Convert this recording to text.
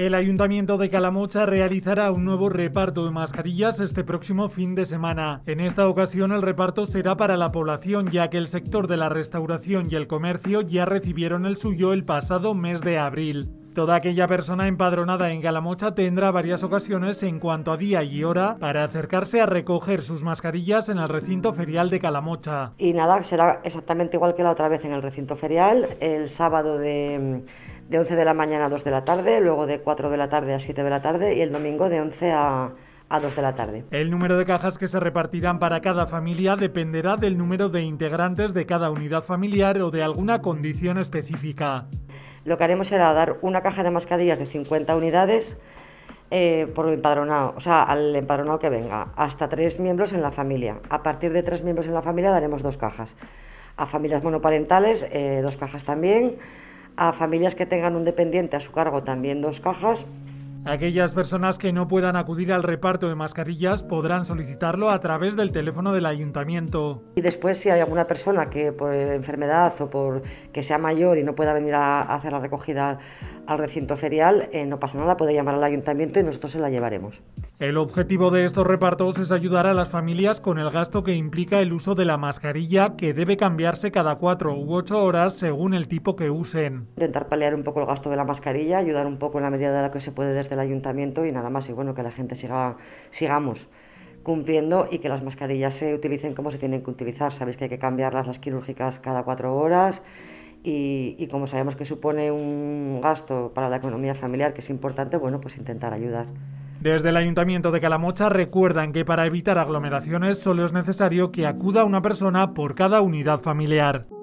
El Ayuntamiento de Calamocha realizará un nuevo reparto de mascarillas este próximo fin de semana. En esta ocasión el reparto será para la población, ya que el sector de la restauración y el comercio ya recibieron el suyo el pasado mes de abril. Toda aquella persona empadronada en Calamocha tendrá varias ocasiones en cuanto a día y hora para acercarse a recoger sus mascarillas en el recinto ferial de Calamocha. Y nada, será exactamente igual que la otra vez en el recinto ferial, el sábado de de 11 de la mañana a 2 de la tarde, luego de 4 de la tarde a 7 de la tarde y el domingo de 11 a, 2 de la tarde. El número de cajas que se repartirán para cada familia dependerá del número de integrantes de cada unidad familiar o de alguna condición específica. Lo que haremos será dar una caja de mascarillas de 50 unidades eh, por empadronado, o sea, al empadronado que venga, hasta tres miembros en la familia. A partir de tres miembros en la familia daremos dos cajas. A familias monoparentales, eh, dos cajas también a familias que tengan un dependiente a su cargo también dos cajas Aquellas personas que no puedan acudir al reparto de mascarillas podrán solicitarlo a través del teléfono del ayuntamiento. Y después si hay alguna persona que por enfermedad o por que sea mayor y no pueda venir a hacer la recogida al recinto ferial, eh, no pasa nada, puede llamar al ayuntamiento y nosotros se la llevaremos. El objetivo de estos repartos es ayudar a las familias con el gasto que implica el uso de la mascarilla que debe cambiarse cada cuatro u ocho horas según el tipo que usen. Intentar paliar un poco el gasto de la mascarilla, ayudar un poco en la medida de la que se puede ayuntamiento y nada más. Y bueno, que la gente siga, sigamos cumpliendo y que las mascarillas se utilicen como se tienen que utilizar. Sabéis que hay que cambiarlas las quirúrgicas cada cuatro horas y, y como sabemos que supone un gasto para la economía familiar que es importante, bueno, pues intentar ayudar. Desde el Ayuntamiento de Calamocha recuerdan que para evitar aglomeraciones solo es necesario que acuda una persona por cada unidad familiar.